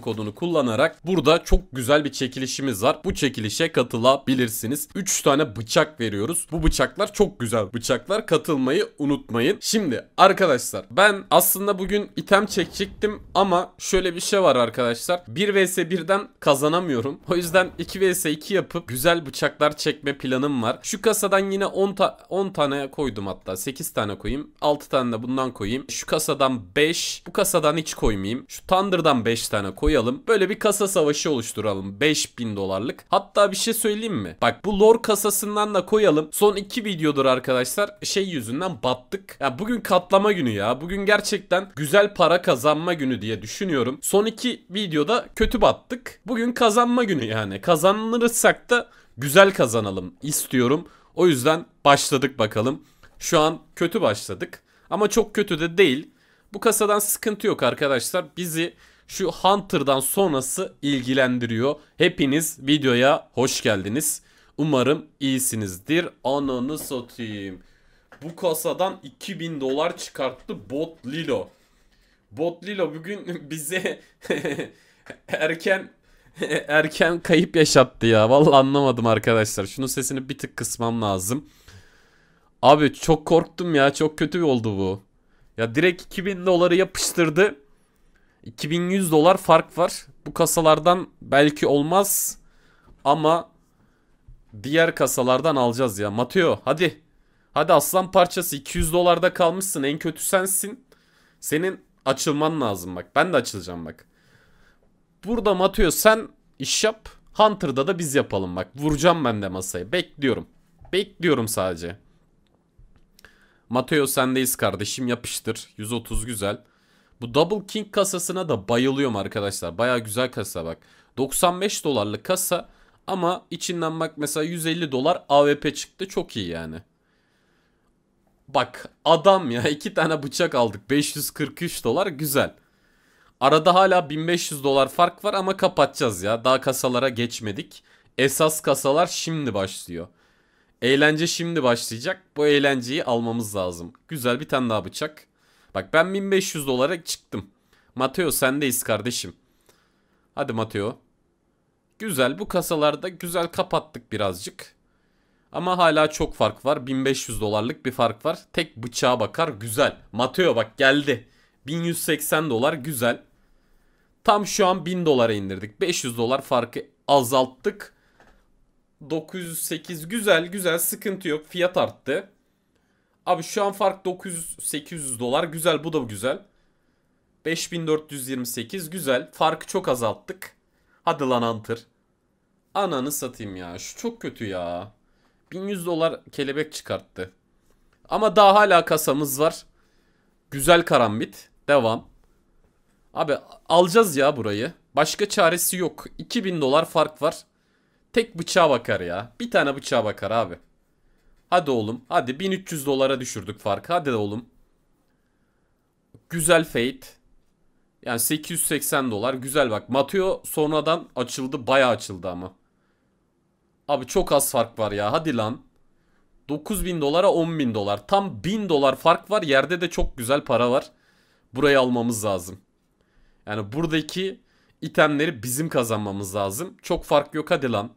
kodunu kullanarak burada çok güzel bir çekilişimiz var. Bu çekilişe katılabilirsiniz. 3 tane bıçak veriyoruz. Bu bıçaklar çok güzel bıçaklar. Katılmayı unutmayın. Şimdi arkadaşlar ben aslında bugün item çekecektim ama şöyle bir şey var arkadaşlar. 1 vs 1'den kazanamıyorum. O yüzden 2 vs 2 yapıp güzel bıçaklar çekme planım var. Şu kasadan yine 10, ta 10 tane koydum hatta. 8 tane koyayım. 6 tane de bundan koyayım. Şu kasadan 5. Bu kasadan hiç koymayayım. Şu Thunder'dan 5 tane koyayım koyalım. Böyle bir kasa savaşı oluşturalım. 5000 dolarlık. Hatta bir şey söyleyeyim mi? Bak bu lore kasasından da koyalım. Son iki videodur arkadaşlar. Şey yüzünden battık. Ya bugün katlama günü ya. Bugün gerçekten güzel para kazanma günü diye düşünüyorum. Son iki videoda kötü battık. Bugün kazanma günü yani. Kazanırsak da güzel kazanalım istiyorum. O yüzden başladık bakalım. Şu an kötü başladık. Ama çok kötü de değil. Bu kasadan sıkıntı yok arkadaşlar. Bizi şu Hunter'dan sonrası ilgilendiriyor. Hepiniz videoya hoş geldiniz. Umarım iyisinizdir. Ananı satayım. Bu kasadan 2000 dolar çıkarttı Bot Lilo. Bot Lilo bugün bize erken erken kayıp yaşattı ya. Vallahi anlamadım arkadaşlar. Şunun sesini bir tık kısmam lazım. Abi çok korktum ya. Çok kötü oldu bu. Ya direkt 2000 doları yapıştırdı. 2100 dolar fark var. Bu kasalardan belki olmaz ama diğer kasalardan alacağız ya. Mateo hadi. Hadi aslan parçası 200 dolarda kalmışsın. En kötü sensin. Senin açılman lazım bak. Ben de açılacağım bak. Burada Mateo sen iş yap. Hunter'da da biz yapalım bak. Vuracağım ben de masaya. Bekliyorum. Bekliyorum sadece. Mateo sendeyiz kardeşim yapıştır. 130 güzel. Bu Double King kasasına da bayılıyorum arkadaşlar. Baya güzel kasa bak. 95 dolarlık kasa ama içinden bak mesela 150 dolar AWP çıktı. Çok iyi yani. Bak adam ya iki tane bıçak aldık. 543 dolar güzel. Arada hala 1500 dolar fark var ama kapatacağız ya. Daha kasalara geçmedik. Esas kasalar şimdi başlıyor. Eğlence şimdi başlayacak. Bu eğlenceyi almamız lazım. Güzel bir tane daha bıçak. Bak ben 1500 dolara çıktım. Mateo sendeyiz kardeşim. Hadi Mateo. Güzel bu kasalarda güzel kapattık birazcık. Ama hala çok fark var. 1500 dolarlık bir fark var. Tek bıçağa bakar güzel. Mateo bak geldi. 1180 dolar güzel. Tam şu an 1000 dolara indirdik. 500 dolar farkı azalttık. 908 güzel güzel sıkıntı yok. Fiyat arttı. Abi şu an fark 900-800 dolar. Güzel bu da güzel. 5428 güzel. Farkı çok azalttık. Hadi lan antır. Ananı satayım ya. Şu çok kötü ya. 1100 dolar kelebek çıkarttı. Ama daha hala kasamız var. Güzel karambit. Devam. Abi alacağız ya burayı. Başka çaresi yok. 2000 dolar fark var. Tek bıçağa bakar ya. Bir tane bıçağa bakar abi. Hadi oğlum. Hadi 1300 dolara düşürdük farkı. Hadi oğlum. Güzel fate. Yani 880 dolar. Güzel bak. Mateo sonradan açıldı. Baya açıldı ama. Abi çok az fark var ya. Hadi lan. 9000 dolara 10.000 dolar. Tam 1000 dolar fark var. Yerde de çok güzel para var. Burayı almamız lazım. Yani buradaki itemleri bizim kazanmamız lazım. Çok fark yok hadi lan.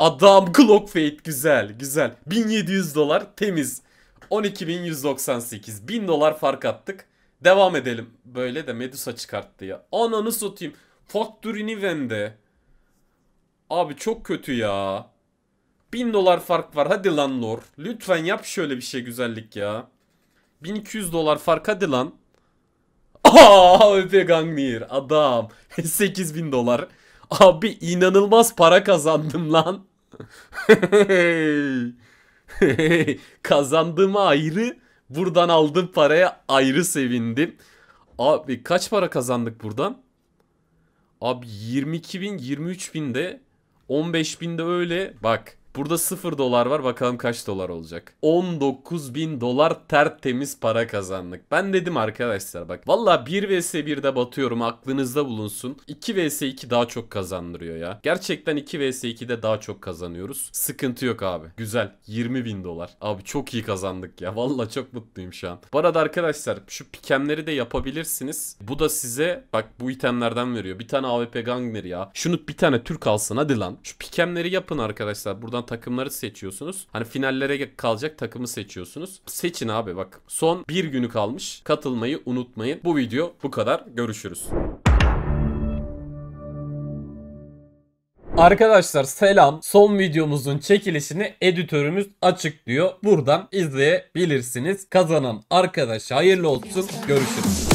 Adam Glock Glockfade güzel güzel. 1700 dolar temiz. 12.198 1000 dolar fark attık. Devam edelim. Böyle de Medusa çıkarttı ya. Ananı satayım. Factory vende. Abi çok kötü ya. 1000 dolar fark var. Hadi lan lor. Lütfen yap şöyle bir şey güzellik ya. 1200 dolar fark hadi lan. Aaa öpe Gangnir adam. 8000 dolar. Abi inanılmaz para kazandım lan hey. Kazandığıma ayrı, buradan aldığım paraya ayrı sevindim. Abi kaç para kazandık buradan? Abi 22 bin, 23 bin de, 15 bin de öyle. Bak Burada 0 dolar var bakalım kaç dolar olacak. 19 bin dolar tertemiz para kazandık. Ben dedim arkadaşlar bak. Valla 1 vs 1'de batıyorum aklınızda bulunsun. 2 vs 2 daha çok kazandırıyor ya. Gerçekten 2 vs 2'de daha çok kazanıyoruz. Sıkıntı yok abi. Güzel. 20 bin dolar. Abi çok iyi kazandık ya. Valla çok mutluyum şu an. Bu arada arkadaşlar şu pikemleri de yapabilirsiniz. Bu da size bak bu itemlerden veriyor. Bir tane AWP Gangner ya. Şunu bir tane Türk alsın hadi lan. Şu pikemleri yapın arkadaşlar. Buradan Buradan takımları seçiyorsunuz. Hani finallere kalacak takımı seçiyorsunuz. Seçin abi bak. Son bir günü kalmış. Katılmayı unutmayın. Bu video bu kadar. Görüşürüz. Arkadaşlar selam. Son videomuzun çekilişini editörümüz açıklıyor. Buradan izleyebilirsiniz. Kazanan arkadaş hayırlı olsun. Görüşürüz.